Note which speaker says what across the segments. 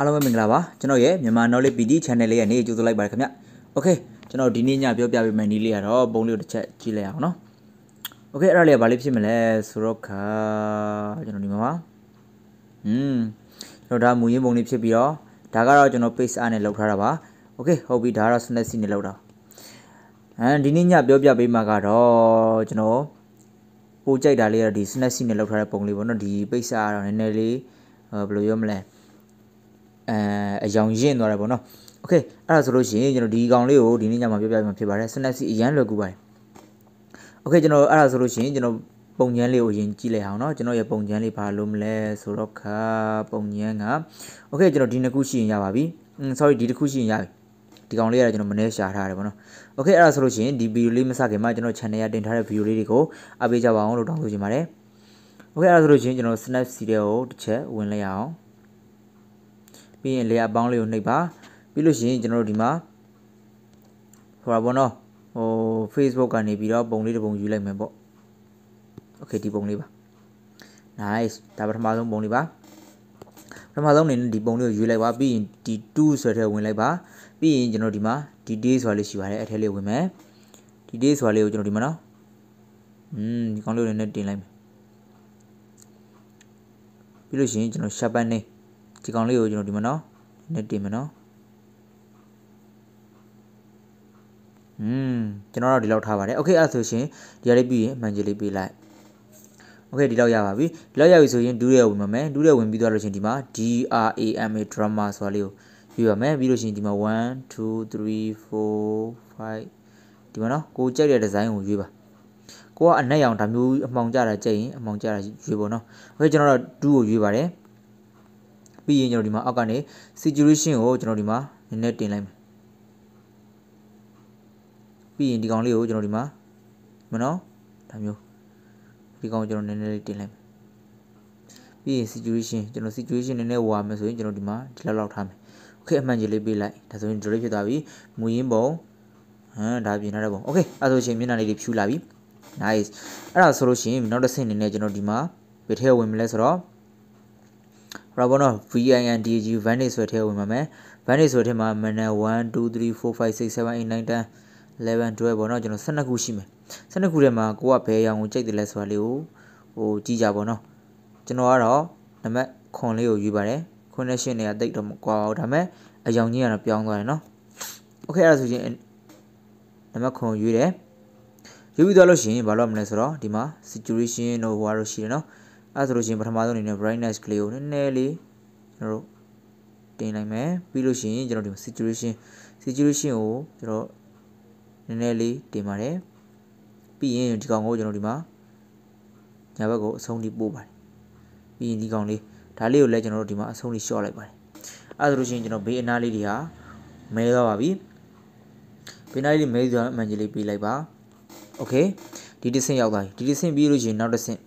Speaker 1: အားလုံးပဲမင်္ဂလာပါကျွန်တော်ရဲ့မြန်မာ knowledge PD channel လေးရဲ့နေ့ကြိုဆိုလိုက်ပါရခင်ဗျ Okay ကျွန်တော်ဒီနေ့ညပြောပြပေးမယ့်နည်းလေးကတော့ပုံလေးကိုတစ်ချက်ကြည့်လိုက်အောင်နော် Okay အဲ့ဒါလေးကဘာလေးဖြစ်မလဲဆိုတော့ခါကျွန်တော်ဒီမှာပါอืมကျွန်တော်ဒါမူရင်းပုံလေးဖြစ်ပြီးတော့ဒါကတော့ကျွန်တော် page A နဲ့လောက်ထားတာပါ Okay ဟုတ်ပြီဒါကတော့ snack C နဲ့လောက်တာအဲဒီနေ့ညပြောပြပေးမှာကတော့ကျွန်တော်ပိုကြိုက်တာလေးကတော့ဒီ snack C နဲ့လောက်ထားတဲ့ပုံလေးပေါ့နော်ဒီ page A ကတော့နည်းနည်းလေးဘယ်လိုပြောမလဲအဲအယောင်ရင့်သွားတယ်ပေါ့နော်โอเคအဲ့ဒါဆိုလို့ရှိရင်ကျွန်တော်ဒီကောင်လေးကိုဒီနေ့ညမှာပြပြပြမှာဖြစ်ပါတယ် synapse အရန်လွယ်ကူပါတယ်โอเคကျွန်တော်အဲ့ဒါဆိုလို့ရှိရင်ကျွန်တော်ပုံညမ်းလေးကိုယင်ကြည့်လိုက်အောင်เนาะကျွန်တော်ရဲ့ပုံညမ်းလေးဘာလို့မလဲဆိုတော့ခါပုံညမ်းကโอเคကျွန်တော်ဒီနှစ်ခုရှိရင်ရပါပြီอืม sorry ဒီတစ်ခုရှိရင်ရပြီဒီကောင်လေးကတော့ကျွန်တော်မနှဲရှာထားတယ်ဗောနော်โอเคအဲ့ဒါဆိုလို့ရှိရင်ဒီဗီဒီယိုလေးမစခင်မှာကျွန်တော် channel ရတင်ထားတဲ့ဗီဒီယိုလေးတွေကိုအပေးကြပါအောင်လို့တောင်းဆိုချင်ပါတယ်โอเคအဲ့ဒါဆိုလို့ရှိရင်ကျွန်တော် snap စီတဲ့ကိုတစ်ချက်ဝင်လိုက်အောင်ပြီးရင် layer bound လေးကိုနှိပ်ပါပြီးလို့ရှိရင်ကျွန်တော်တို့ဒီမှာဟိုပါဘောနော်ဟို Facebook ကနေပြီးတော့ပုံလေးတစ်ပုံယူလိုက်မယ်ပေါ့ Okay ဒီပုံလေးပါ Nice ဒါပထမဆုံးပုံလေးပါပထမဆုံးအနေနဲ့ဒီပုံလေးကိုယူလိုက်ပါပြီးရင်ဒီ2ဆိုတဲ့ဝင်လိုက်ပါပြီးရင်ကျွန်တော်ဒီမှာဒီ day ဆိုတာလေးရှိပါတယ်အထဲလေးဝင်မယ်ဒီ day ဆိုတာလေးကိုကျွန်တော်ဒီမှာနော်อืมဒီကောင်းလေးကိုလည်းတင်လိုက်မယ်ပြီးလို့ရှိရင်ကျွန်တော် sharpen နေဒီကောင်လေးကိုကျွန်တော်ဒီမှာနော်နည်းတင်မယ်နော်อืมကျွန်တော်တော့ဒီလောက်ထားပါတယ်โอเคအဲ့ဆိုရှင်ဒီရလေးပြီးရင်မန်ဂျီလေးပေးလိုက်โอเคဒီလောက်ရပါပြီဒီလောက်ရပြီဆိုရင်ဒူးရဲဝင်ပါမယ်ဒူးရဲဝင်ပြီးသွားလို့ရှင်ဒီမှာ DRAMA drama ဆိုတာလေးကိုယူရမယ်ပြီးလို့ရှင်ဒီမှာ1 2 3 4 5ဒီမှာနော်ကိုကြိုက်တဲ့ဒီဇိုင်းကိုယူပါကိုကအနက်ရောင်ဒါမျိုးအမှောင်ကြတာကြိုက်ရင်အမှောင်ကြတာယူပါနော်โอเคကျွန်တော်တော့2ကိုယူပါတယ်ပြီးရင်ကျွန်တော်ဒီမှာအောက်ကနေ saturation ကိုကျွန်တော်ဒီမှာနည်းနည်းတင်လိုက်မယ်ပြီးရင်ဒီကောင်လေးကိုကျွန်တော်ဒီမှာမနော်ဒါမျိုးဒီကောင်ကျွန်တော်နည်းနည်းလေးတင်လိုက်မယ်ပြီးရင် situation ကျွန်တော် situation နည်းနည်းဝါမယ်ဆိုရင်ကျွန်တော်ဒီမှာဒီလောက်လောက်ထားမယ်โอเคအမှန်ကြီးလေးပေးလိုက်ဒါဆိုရင် delete ဖြစ်သွားပြီမူရင်းပုံဟမ်ဒါပြင်ထားတဲ့ပုံโอเคအဲ့ဆိုရှင်မျက်နှာလေးတွေဖြူလာပြီ nice အဲ့ဒါဆိုလို့ရှင်နောက်တစ်ဆင့်အနေနဲ့ကျွန်တော်ဒီမှာဘယ်ထဲဝင်မလဲဆိုတော့ရဘောနော် VINDG vantage ဆိုတဲ့ထဲဝင်ပါမယ် vantage ဆိုတဲ့ထဲမှာ manual 1 2 3 4 5 6 7 8 9 10 11 12ပေါ့နော်ကျွန်တော်12ခုရှိမယ်12ခုထဲမှာကိုကဘယ်ရောင်ကိုကြိုက်တယ်လဲဆိုတာလေးကိုဟိုကြည့်ကြပါတော့ကျွန်တော်ကတော့နံပါတ်9လေးကိုယူပါတယ် connection တွေကတိတ်တော့ကွာအောင်ဒါပေမဲ့အရောင်ကြီးကတော့ပြောင်းသွားတယ်နော်โอเคအဲ့ဒါဆိုရင်နံပါတ်9ကိုယူတယ်ယူပြီးသွားလို့ရှိရင်ဘာလို့မလဲဆိုတော့ဒီမှာ saturation တို့ဟိုဟာတို့ရှိတယ်နော်အဲဆိုလို့ရှိရင်ပထမဆုံးအနေနဲ့ brightness ကလေးကိုနည်းနည်းလေးကျွန်တော်တို့တင်လိုက်မယ်ပြီးလို့ရှိရင်ကျွန်တော်ဒီ saturation saturation ကိုကျွန်တော်နည်းနည်းလေးတင်ပါတယ်ပြီးရင်ဒီကောင်ကိုကျွန်တော်ဒီမှာညာဘက်ကိုအဆုံးလေးပို့ပါတယ်ပြီးရင်ဒီကောင်လေးဒါလေးကိုလည်းကျွန်တော်တို့ဒီမှာအဆုံးလေး short လိုက်ပါတယ်အဲဆိုလို့ရှိရင်ကျွန်တော်ဘေးအနားလေးတွေဟာမဲသွားပါပြီဘေးအနားလေးမဲသွားအမှန်ကြီးလေးပေးလိုက်ပါโอเคဒီတစ်ဆင့်ရောက်သွားပြီဒီတစ်ဆင့်ပြီးလို့ရှိရင်နောက်တစ်ဆင့်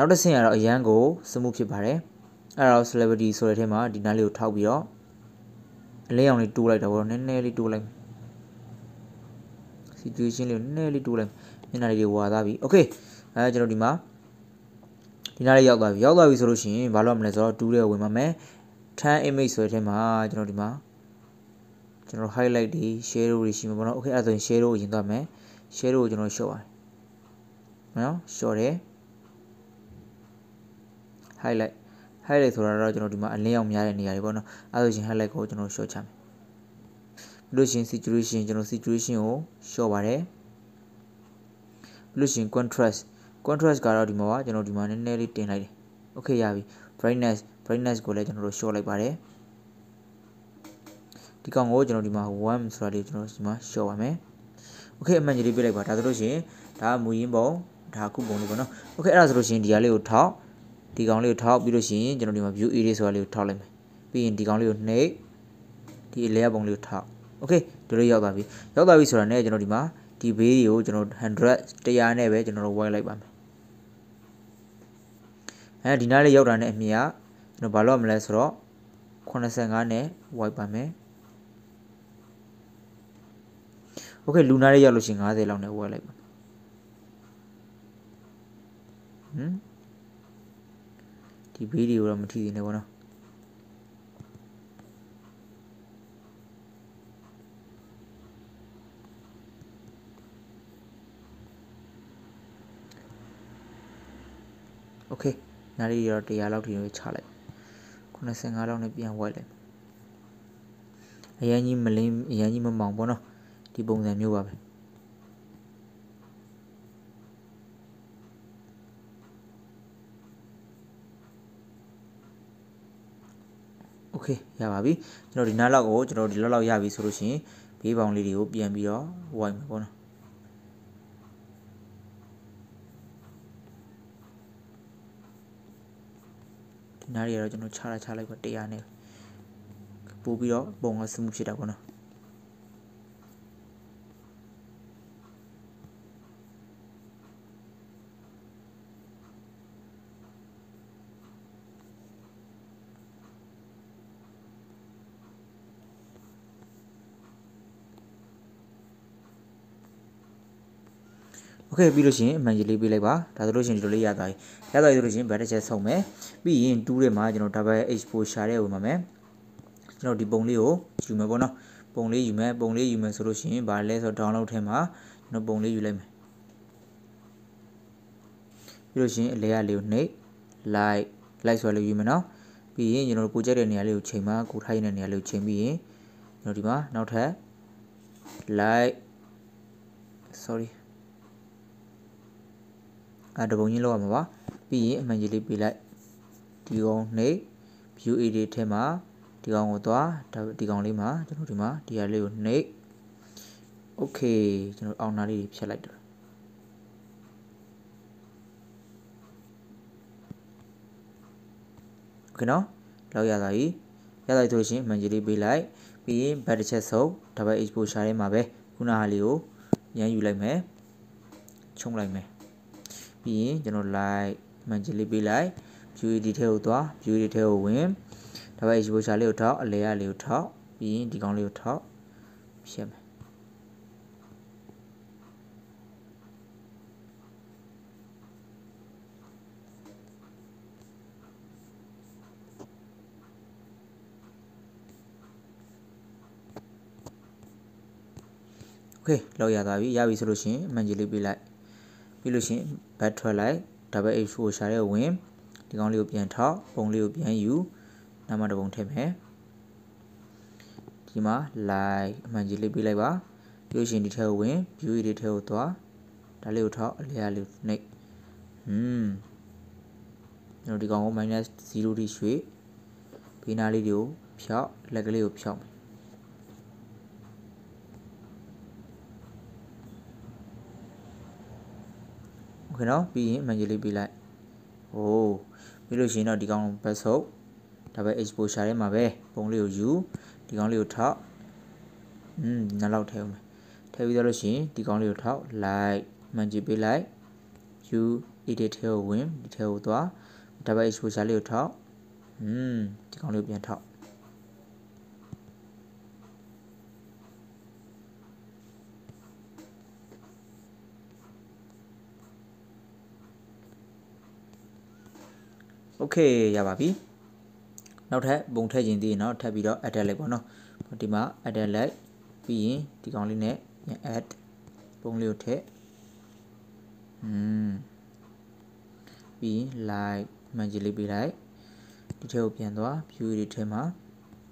Speaker 1: နောက်တစ်ဆင့်ကတော့အရန်ကိုစမှုဖြစ်ပါတယ်အဲ့တော့ celebrity ဆိုတဲ့အထဲမှာဒီနားလေးကိုထောက်ပြီးတော့အလေးအောင်လေးတိုးလိုက်တာပေါ့နည်းနည်းလေးတိုးလိုက် situation လေးကိုနည်းနည်းလေးတိုးလိုက်မျက်နှာလေးတွေဝါသွားပြီ okay အဲကျွန်တော်ဒီမှာဒီနားလေးရောက်သွားပြီရောက်သွားပြီဆိုလို့ရှိရင်ဘာလို့မလဲဆိုတော့တူးတဲ့ဝင်ပါမယ်10 image ဆိုတဲ့အထဲမှာကျွန်တော်ဒီမှာကျွန်တော် highlight တွေ share တွေရှိမှာပေါ့နော် okay အဲ့ဒါဆိုရင် share ကိုအရင်သွားမယ် share ကိုကျွန်တော် short ပါတယ်နော် short တယ် highlight highlight ဆိုတာတော့ကျွန်တော်ဒီမှာအလင်းရောင်များတဲ့နေရာတွေပေါ့နော်အဲဆိုရှင် highlight ကိုကျွန်တော် short ချမယ်ပြီးလို့ရှင် saturation ကျွန်တော် saturation ကို short ပါတယ်ပြီးလို့ရှင် contrast contrast ကတော့ဒီမှာကကျွန်တော်ဒီမှာနည်းနည်းလေးတင်လိုက်တယ် okay ရပြီ brightness brightness ကိုလည်းကျွန်တော်တို့ short လိုက်ပါတယ်ဒီကောင်ကိုကျွန်တော်ဒီမှာ1ဆိုတာလေးကျွန်တော်ဒီမှာ short ပါမယ် okay အမှန်ကြီးလေးပြလိုက်ပါဒါဆိုလို့ရှင်ဒါကမူရင်းပုံဒါခုပုံလေးပေါ့နော် okay အဲ့ဒါဆိုလို့ရှင်ဒီဟာလေးကိုထောက်ဒီကောင်လေးကိုထောက်ပြီးလို့ရှိရင်ကျွန်တော်ဒီမှာ view array ဆိုတာလေးကိုထောက်လိုက်မယ်ပြီးရင်ဒီကောင်လေးကိုနှိပ်ဒီ layer ပုံလေးကိုထောက် okay ဒီလိုရောက်သွားပြီရောက်သွားပြီဆိုတာနဲ့ကျွန်တော်ဒီမှာဒီဘေးတွေကိုကျွန်တော်100 100နဲ့ပဲကျွန်တော်တို့ဝိုင်းလိုက်ပါမယ်အဲဒီနားလေးရောက်တာနဲ့အမြင်ကကျွန်တော်ဘာလုပ်ရမလဲဆိုတော့85နဲ့ဝိုင်းပါမယ်โอเคလူနားလေးရောက်လို့ရှိရင်90လောက်နဲ့ဝိုင်းလိုက်ပါဟမ်ဒီဘေးတွေကိုတော့မထိသေးနဲ့ပေါ့နော်โอเคနားလေးရော100လောက်ထိတော့ချလိုက်85လောက်နဲ့ပြန်ဝက်လိုက်အရန်ကြီးမလင်းအရန်ကြီးမမောင်ပေါ့နော်ဒီပုံစံမျိုးပါပဲ okay ရပါပြီကျွန်တော်ဒီနားလောက်ကိုကျွန်တော်ဒီလောက်လောက်ရပြီဆိုလို့ရှိရင်ဘေးပေါင်လေးတွေကိုပြန်ပြီးတော့ဝိုင်းမှာပေါ့နော်နားရီကတော့ကျွန်တော်ခြားတာခြားလိုက်ပါ100နဲ့ပို့ပြီးတော့ပုံကစမှုဖြစ်တာပေါ့နော်โอเคပြီးလို့ရှိရင်အမှန်ကြီးလေးပေးလိုက်ပါဒါဆိုလို့ရှိရင်ဒီလိုလေးရသွားပြီရသွားပြီဆိုလို့ရှိရင် bad check ဆုံးမယ်ပြီးရင်2ထဲမှာကျွန်တော် double exposure တဲ့ဝင်ပါမယ်ကျွန်တော်ဒီပုံလေးကိုယူမယ်ပေါ့နော် ပုံလေးယူမယ်ပုံလေးယူမယ်ဆိုလို့ရှိရင်ဘာလဲဆိုတော့ download ထဲမှာကျွန်တော်ပုံလေးယူလိုက်မယ်ပြီးလို့ရှိရင်အလဲရလေးကိုနှိပ် like like ဆိုလို့ယူမယ်နော်ပြီးရင်ကျွန်တော်ကိုကြက်တဲ့နေရာလေးကိုချိန်ပါကိုထိုင်းတဲ့နေရာလေးကိုချိန်ပြီးရင်ကျွန်တော်ဒီမှာနောက်ထပ် like sorry အဲတပုံချင်းလောက်ရမှာပါပြီးရင်အမှန်ကြီးလေးပေးလိုက်ဒီကောင်နေ view ad ထဲမှာဒီကောင်ကိုသွားဒီကောင်လေးမှာကျွန်တော်ဒီမှာဒီဟာလေးကိုနေ okay ကျွန်တော်အောင်နာလေးဖြတ်လိုက်တော့โอเคเนาะလောက်ရသွားပြီရသွားပြီဆိုရှင်မန်ဂျီလေးပေးလိုက်ပြီးရင်ဘတ်တစ်ချက်ဆုံး double exposure ထဲမှာပဲခုနဟာလေးကိုရန်ယူလိုက်မယ်ချုံလိုက်မယ်ပြီးရင်ကျွန်တော် light မှန်ချလေးပေးလိုက် view detail ကိုသွား view detail ကိုဝင်ဒါပဲ exposure လေးကိုထောက်အလဲရလေးကိုထောက်ပြီးရင်ဒီကောင်လေးကိုထောက်ဖြစ်မယ်โอเคလောက်ရသွားပြီရပြီဆိုလို့ရှင်အမှန်ကြီးလေးပြလိုက်ပြီးလို့ရှင်ဘက်ထွက်လိုက် double h ကိုရှာတဲ့ဝင်ဒီကောင်လေးကိုပြန်ထောက်ပုံလေးကိုပြန်ယူနံပါတ်တစ်ပုံထည့်မယ်ဒီမှာ like အမှန်ကြီးလေးပေးလိုက်ပါပြုရှင်ဒီထဲကိုဝင် view တွေထဲကိုသွားဒါလေးကိုထောက်အလျားလေးနှိပ်ဟွန်းကျွန်တော်ဒီကောင်ကို -0 ထိရွှေ့ဘေးနားလေးတွေကိုဖြောက်လက်ကလေးကိုဖြောက်မယ်โอเคเนาะပြီးရင် manually ပေးလိုက်ဟိုးပြီးလို့ရှိရင်တော့ဒီကောင် back ဆုပ်ဒါပဲ exposure ထဲမှာပဲပုံလေးကိုယူဒီကောင်လေးကိုထောက်อืมနောက်လောက်ထည့်အောင်မယ်ထည့်ပြီးတော့လို့ရှိရင်ဒီကောင်လေးကိုထောက် like မှန်ကြည့်ပေးလိုက် you edit ထဲကိုဝင်ဒီထဲကိုသွား double exposure လေးကိုထောက်อืมဒီကောင်လေးကိုပြန်ထောက်โอเคရပါပြီနောက်ထပ်ပုံထည့်ခြင်းသေးရင်တော့ထပ်ပြီးတော့ add လိုက်ပေါ့နော်ဒီမှာ add လိုက်ပြီးရင်ဒီကောင်လေးနဲ့ add ပုံလေးကိုထည့်อืมပြီး like မှန်ကြီးလေးပေးလိုက်ဒီထဲကိုပြန်သွား view တွေထဲမှာ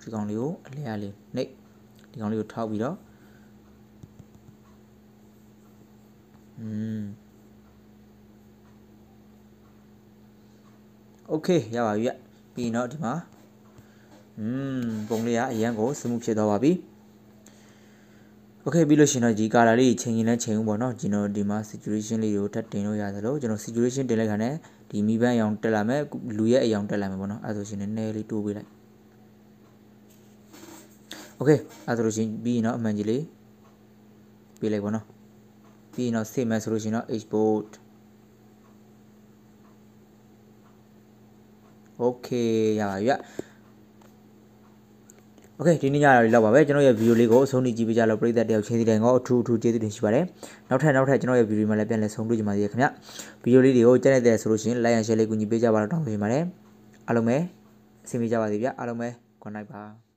Speaker 1: ဒီကောင်လေးကိုအလဲအလေးနှိပ်ဒီကောင်လေးကိုထောက်ပြီးတော့โอเคရပါပြီပြီးရင်တော့ဒီမှာอืมပုံလေးကအရန်ကိုစမှုဖြစ်သွားပါပြီโอเคပြီးလို့ရှင်တော့ဒီ color လေးချိန်ရင်လည်းချိန်ဦးပေါ့เนาะကျွန်တော်ဒီမှာ situation လေးကိုထပ်တင်လို့ရသလိုကျွန်တော် situation တင်လိုက်ခါနဲ့ဒီမိဘအယောင်တက်လာမယ်လူရဲ့အယောင်တက်လာမယ်ပေါ့เนาะအဲဆိုရှင်နည်းနည်းလေးတိုးပေးလိုက်โอเคအဲဆိုလို့ရှင်ပြီးရင်တော့အမှန်ကြီးလေးပေးလိုက်ပေါ့เนาะပြီးရင်တော့ save မယ်ဆိုလို့ရှင်တော့ export โอเคရပါပြီဗျโอเคဒီနေ့ညတော့ဒီလောက်ပါပဲကျွန်တော်ရဲ့ဗီဒီယိုလေးကိုအဆုံးထိကြည့်ပေးကြလို့ပရိသတ်တယောက်ချင်းစီတိုင်းကိုအထူးအထူးကျေးဇူးတင်ရှိပါတယ်နောက်ထပ်နောက်ထပ်ကျွန်တော်ရဲ့ဗီဒီယိုမှာလည်းပြန်လည်ဆုံတွေ့ကြပါစေခင်ဗျဗီဒီယိုလေးတွေကိုကြိုက်တဲ့ဆိုလို့ရှိရင် like and share လေးကူညီပေးကြပါတော့တောင်းဆိုချင်ပါတယ်အားလုံးပဲအဆင်ပြေကြပါစေဗျအားလုံးပဲ good night ပါ